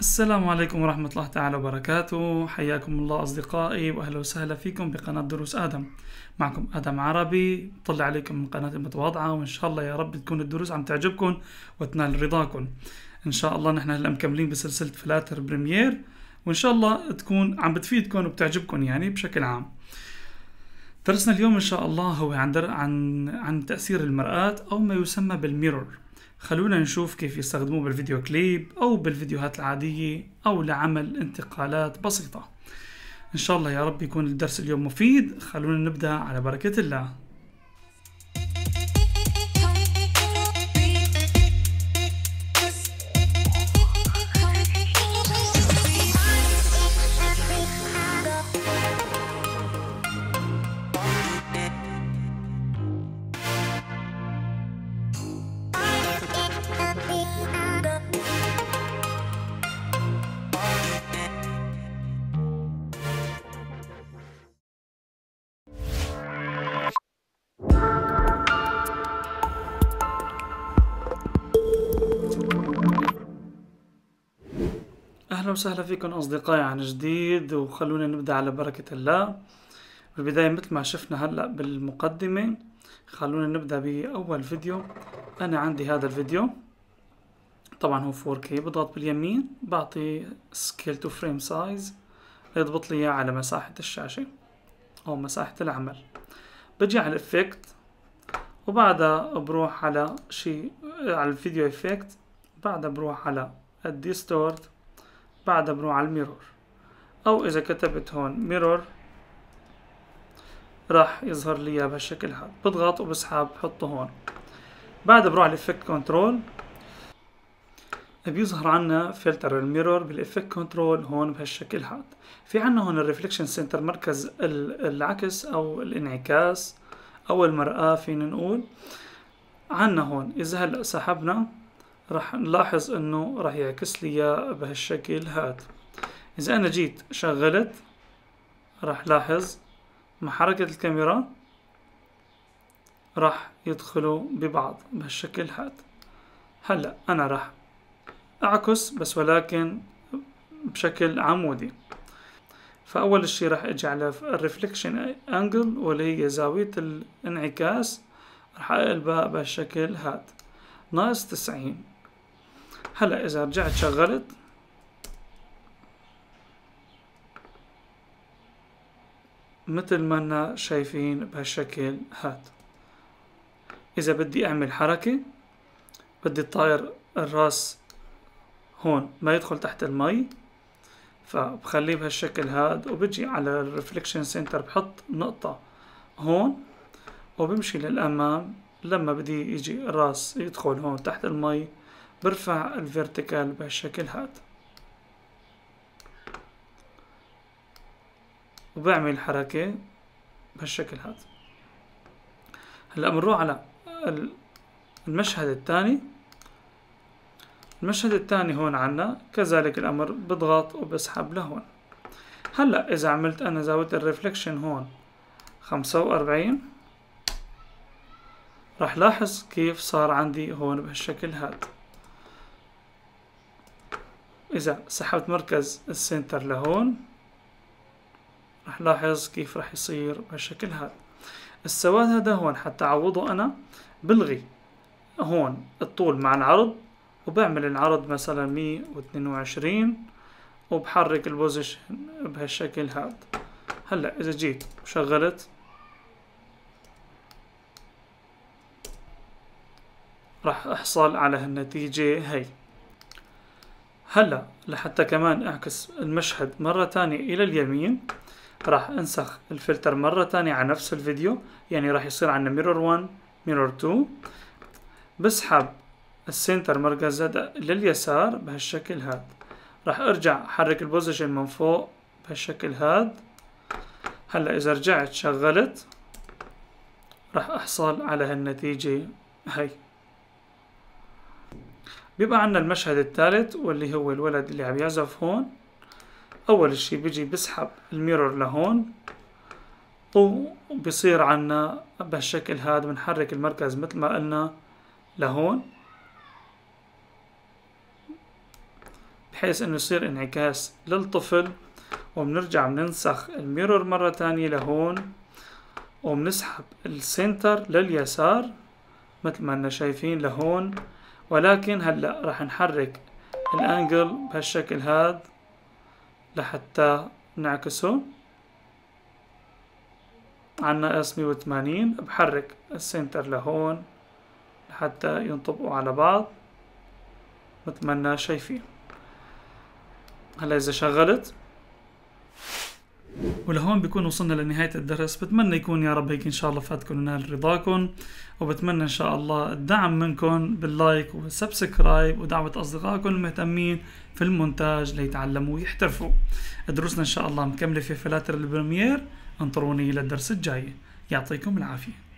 السلام عليكم ورحمة الله تعالى وبركاته حياكم الله أصدقائي وأهلا وسهلا فيكم بقناة دروس آدم معكم آدم عربي طلع عليكم من قناة المتواضعة وإن شاء الله يا رب تكون الدروس عم تعجبكم وتنال رضاكم إن شاء الله نحن هلأ مكملين بسلسلة فلاتر بريمير وإن شاء الله تكون عم بتفيدكم وبتعجبكم يعني بشكل عام درسنا اليوم إن شاء الله هو عن, عن, عن تأثير المرآة أو ما يسمى بالميرور خلونا نشوف كيف يستخدموه بالفيديو كليب أو بالفيديوهات العادية أو لعمل انتقالات بسيطة إن شاء الله يا رب يكون الدرس اليوم مفيد خلونا نبدأ على بركة الله أهلا وسهلا فيكم أصدقائي عن جديد وخلونا نبدأ على بركة الله بالبداية مثل ما شفنا هلأ بالمقدمة خلونا نبدأ بأول فيديو أنا عندي هذا الفيديو طبعا هو 4K بضغط باليمين بعطي سكيل تو فريم سايز يضبط لي إياه على مساحة الشاشة أو مساحة العمل بجي على الإفكت وبعدها بروح على شيء على الفيديو إفكت بعدها بروح على الديستورت بعدها بنروح على الميرور أو إذا كتبت هون ميرور راح يظهر لي اياه بهالشكل هذا بضغط وبسحب بحطه هون بعد بروح على الافكت كنترول بيظهر عنا فلتر الميرور بالافكت كنترول هون بهالشكل هذا في عنا هون الريفليكشن سنتر مركز العكس او الانعكاس او المرآة فينا نقول عنا هون اذا هلا سحبنا راح نلاحظ انه راح يعكس لي اياه بهالشكل هاد اذا انا جيت شغلت راح لاحظ مع حركة الكاميرا راح يدخلوا ببعض بهالشكل هاد هلا انا راح اعكس بس ولكن بشكل عمودي فاول شي راح اجي على الريفليكشن انجل واللي هي زاوية الانعكاس راح اقلبها بهالشكل هاد ناقص تسعين هلا اذا رجعت شغلت مثل ما انا شايفين بهالشكل هاد اذا بدي اعمل حركة بدي الطائر الراس هون ما يدخل تحت المي فبخليه بهالشكل هاد وبجي على الريفلكشن سنتر بحط نقطة هون وبمشي للأمام لما بدي يجي الراس يدخل هون تحت المي برفع الفيرتيكال بهالشكل هاد وبعمل حركة بهالشكل هاد هلا بنروح على المشهد الثاني المشهد الثاني هون عنا كذلك الأمر بضغط وبسحب لهون هلا إذا عملت أنا زاوية الريفلكشن هون 45 راح رح لاحظ كيف صار عندي هون بهالشكل هذا إذا سحبت مركز السنتر لهون رح لاحظ كيف رح يصير بالشكل هذا السواد هذا هون حتى أعوضه أنا بلغي هون الطول مع العرض وبعمل العرض مثلا مية وعشرين وبحرك البوزيشن بهالشكل هذا هلا إذا جيت وشغلت راح أحصل على هالنتيجة هي هلا لحتى كمان اعكس المشهد مرة تانية الى اليمين راح انسخ الفلتر مرة تانية على نفس الفيديو يعني راح يصير عندنا ميرور 1 ميرور 2 بسحب السنتر مركز لليسار بهالشكل هاد راح ارجع حرك البوزيشن من فوق بهالشكل هاد هلا اذا رجعت شغلت راح احصل على هالنتيجة هاي بيبقى عندنا المشهد الثالث واللي هو الولد اللي عم يعزف هون أول شي بيجي بسحب الميرور لهون وبصير عنا بهالشكل هاد بنحرك المركز مثل ما قلنا لهون بحيث انه يصير انعكاس للطفل وبنرجع بننسخ الميرور مرة تانية لهون وبنسحب السنتر لليسار مثل ما انا شايفين لهون ولكن هلا راح نحرك الانجل بهالشكل هاد لحتى نعكسه عنا اس 180 بحرك السنتر لهون لحتى ينطبقوا على بعض مثل ما شايفين هلا اذا شغلت ولهون بكون وصلنا لنهاية الدرس بتمنى يكون يا رب هيك إن شاء الله فاتكم ونال رضاكم وبتمنى إن شاء الله الدعم منكم باللايك والسبسكرايب ودعوة أصدقائكم المهتمين في المونتاج ليتعلموا ويحترفوا دروسنا إن شاء الله مكملة في فلاتر البريمير انطروني إلى الدرس الجاي يعطيكم العافية